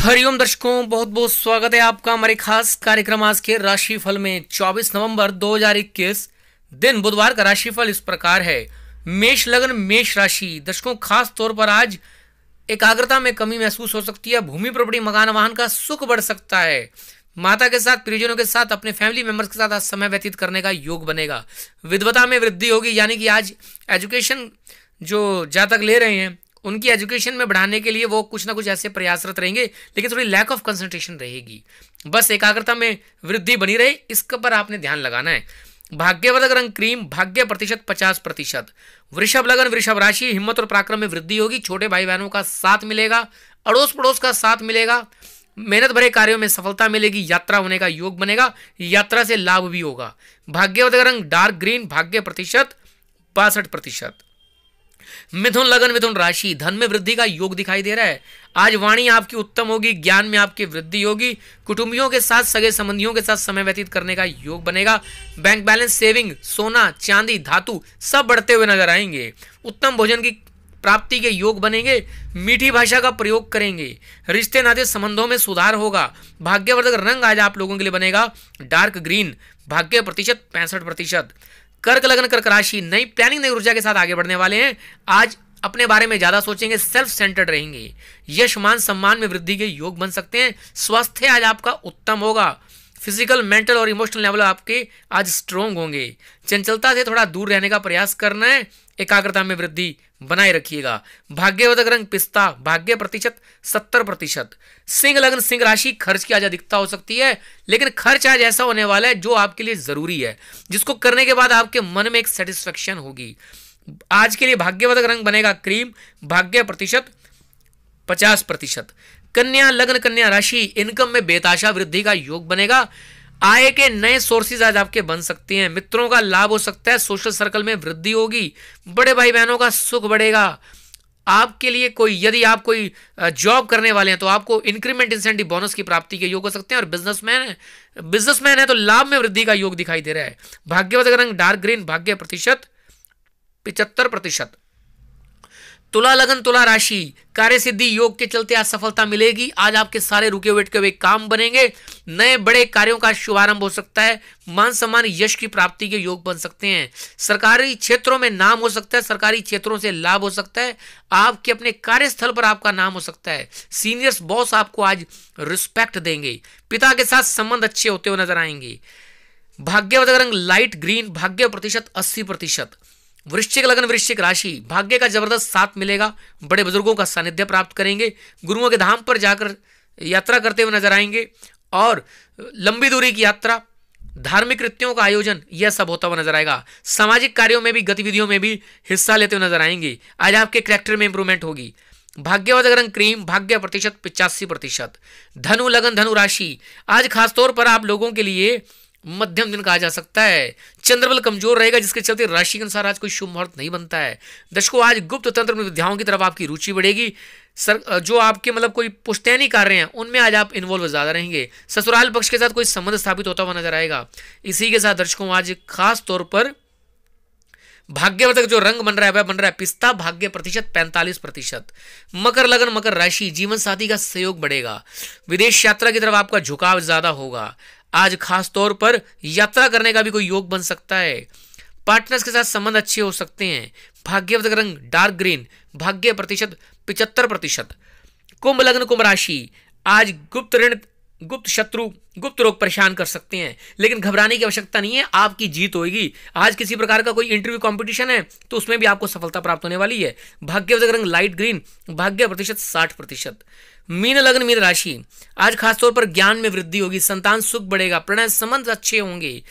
हरिओम दर्शकों बहुत बहुत स्वागत है आपका हमारे खास कार्यक्रम आज के राशिफल में 24 नवंबर 2021 दिन बुधवार का राशिफल इस प्रकार है मेष लगन मेष राशि दर्शकों खास तौर पर आज एकाग्रता में कमी महसूस हो सकती है भूमि प्रॉपर्टी मकान वाहन का सुख बढ़ सकता है माता के साथ परिजनों के साथ अपने फैमिली मेंबर्स के साथ आज समय व्यतीत करने का योग बनेगा विधवता में वृद्धि होगी यानी कि आज एजुकेशन जो जातक ले रहे हैं उनकी एजुकेशन में बढ़ाने के लिए वो कुछ ना कुछ ऐसे प्रयासरत रहेंगे लेकिन थोड़ी लैक ऑफ कंसंट्रेशन रहेगी बस एकाग्रता में वृद्धि बनी रहे इसके पर आपने ध्यान लगाना है भाग्यवर्धक रंग क्रीम भाग्य प्रतिशत पचास प्रतिशत वृषभ लगन वृषभ राशि हिम्मत और पराक्रम में वृद्धि होगी छोटे भाई बहनों का साथ मिलेगा अड़ोस पड़ोस का साथ मिलेगा मेहनत भरे कार्यों में सफलता मिलेगी यात्रा होने का योग बनेगा यात्रा से लाभ भी होगा भाग्यवर्धक रंग डार्क ग्रीन भाग्य प्रतिशत बासठ प्रतिशत मिथुन लगन मिथुन राशि धन में वृद्धि का योग दिखाई दे रहा है आज वाणी आपकी उत्तम होगी ज्ञान में आपकी वृद्धि होगी कुटुंबियों के साथ सगे संबंधियों के साथ समय व्यतीत करने का योग बनेगा बैंक बैलेंस सेविंग सोना चांदी धातु सब बढ़ते हुए नजर आएंगे उत्तम भोजन की प्राप्ति के योग बनेंगे मीठी भाषा का प्रयोग करेंगे रिश्ते नाते संबंधों में सुधार होगा भाग्यवर्धक रंग आज आप लोगों के लिए बनेगा डार्क ग्रीन भाग्य प्रतिशत पैंसठ प्रतिशत कर्क लगन कर्क राशि नई प्लानिंग नई ऊर्जा के साथ आगे बढ़ने वाले हैं आज अपने बारे में ज्यादा सोचेंगे सेल्फ सेंटर्ड रहेंगे यश मान सम्मान में वृद्धि के योग बन सकते हैं स्वास्थ्य आज आपका उत्तम होगा फिजिकल मेंटल और इमोशनल लेवल आपके आज स्ट्रोंग होंगे चंचलता से थोड़ा दूर रहने का प्रयास करना है एकाग्रता में वृद्धि बनाए रखिएगा भाग्यवधक रंग पिस्ता भाग्य प्रतिशत सत्तर प्रतिशत सिंह लग्न सिंह राशि खर्च की आज अधिकता हो सकती है लेकिन खर्च आज ऐसा होने वाला है जो आपके लिए जरूरी है जिसको करने के बाद आपके मन में एक सेटिस्फेक्शन होगी आज के लिए भाग्यवधक रंग बनेगा क्रीम भाग्य प्रतिशत पचास प्रतिशत कन्या लग्न कन्या राशि इनकम में बेताशा वृद्धि का योग बनेगा आय के नए सोर्सेज आज आपके बन सकते हैं मित्रों का लाभ हो सकता है सोशल सर्कल में वृद्धि होगी बड़े भाई बहनों का सुख बढ़ेगा आपके लिए कोई यदि आप कोई जॉब करने वाले हैं तो आपको इंक्रीमेंट इंसेंटिव बोनस की प्राप्ति के योग हो सकते हैं और बिजनेसमैन है बिजनेसमैन है तो लाभ में वृद्धि का योग दिखाई दे रहा है भाग्यवत रंग डार्क ग्रीन भाग्य प्रतिशत पिचहत्तर प्रतिशत तुला लगन तुला राशि कार्य सिद्धि योग के चलते आज सफलता मिलेगी आज आपके सारे रुके हुए हुए काम बनेंगे नए बड़े कार्यों का शुभारंभ हो सकता है मान सम्मान यश की प्राप्ति के योग बन सकते हैं सरकारी क्षेत्रों में नाम हो सकता है सरकारी क्षेत्रों से लाभ हो सकता है आपके अपने कार्यस्थल पर आपका नाम हो सकता है सीनियर्स बॉस आपको आज रिस्पेक्ट देंगे पिता के साथ संबंध अच्छे होते हुए नजर आएंगे भाग्यवत रंग लाइट ग्रीन भाग्य प्रतिशत अस्सी प्रतिशत वृश्चिक लगन वृश्चिक राशि भाग्य का जबरदस्त साथ मिलेगा बड़े बुजुर्गों का सानिध्य प्राप्त करेंगे गुरुओं के धाम पर जाकर यात्रा करते हुए नजर आएंगे और लंबी दूरी की यात्रा धार्मिक कृत्यों का आयोजन यह सब होता हुआ नजर आएगा सामाजिक कार्यों में भी गतिविधियों में भी हिस्सा लेते हुए नजर आएंगे आज आपके करेक्टर में इंप्रूवमेंट होगी भाग्यवाचक रंग क्रीम भाग्य प्रतिशत पिचासी प्रतिशत धनु लगन धनु राशि आज खासतौर पर आप लोगों के लिए मध्यम दिन कहा जा सकता है चंद्रबल कमजोर रहेगा जिसके चलते राशि के अनुसार आज कोई शुभ मुहूर्त नहीं बनता है दर्शकों आज गुप्त तंत्र में विद्याओं की तरफ आपकी रुचि बढ़ेगी सर जो आपके मतलब कोई पुश्तैनी कार्य हैं उनमें आज आप इन्वॉल्व ज़्यादा रहेंगे ससुराल पक्ष के साथ कोई संबंध स्थापित होता हुआ नजर आएगा इसी के साथ दर्शकों आज खास तौर पर भाग्यवर्धक जो रंग बन रहा है वह बन रहा है पिस्ता भाग्य प्रतिशत पैंतालीस प्रतिशत मकर लगन मकर राशि जीवन साथी का सहयोग बढ़ेगा विदेश यात्रा की तरफ आपका झुकाव ज्यादा होगा आज खास तौर पर यात्रा करने का भी कोई योग बन सकता है पार्टनर्स के साथ संबंध अच्छे हो सकते हैं भाग्यवत रंग डार्क ग्रीन भाग्य प्रतिशत पिचहत्तर प्रतिशत कुंभ लग्न कुंभ राशि आज गुप्त ऋण गुप्त शत्रु गुप्त रोग परेशान कर सकते हैं लेकिन घबराने की आवश्यकता नहीं है आपकी जीत होगी आज किसी प्रकार का कोई इंटरव्यू कंपटीशन है तो उसमें भी आपको सफलता प्राप्त होने वाली है भाग्य रंग लाइट ग्रीन भाग्य प्रतिशत साठ प्रतिशत मीन लग्न मीन राशि आज खासतौर पर ज्ञान में वृद्धि होगी संतान सुख बढ़ेगा प्रणय संबंध अच्छे होंगे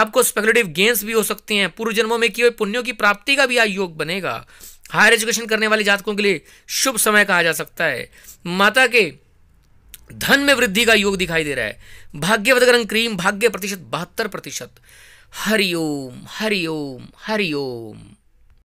आपको स्पेकुलेटिव गेंस भी हो सकते हैं पूर्व जन्मों में किए हुए पुण्यों की प्राप्ति का भी योग बनेगा हायर एजुकेशन करने वाले जातकों के लिए शुभ समय कहा जा सकता है माता के धन में वृद्धि का योग दिखाई दे रहा है भाग्यवदगरंग क्रीम भाग्य प्रतिशत बहत्तर प्रतिशत हरिओम हरिओम हरिओम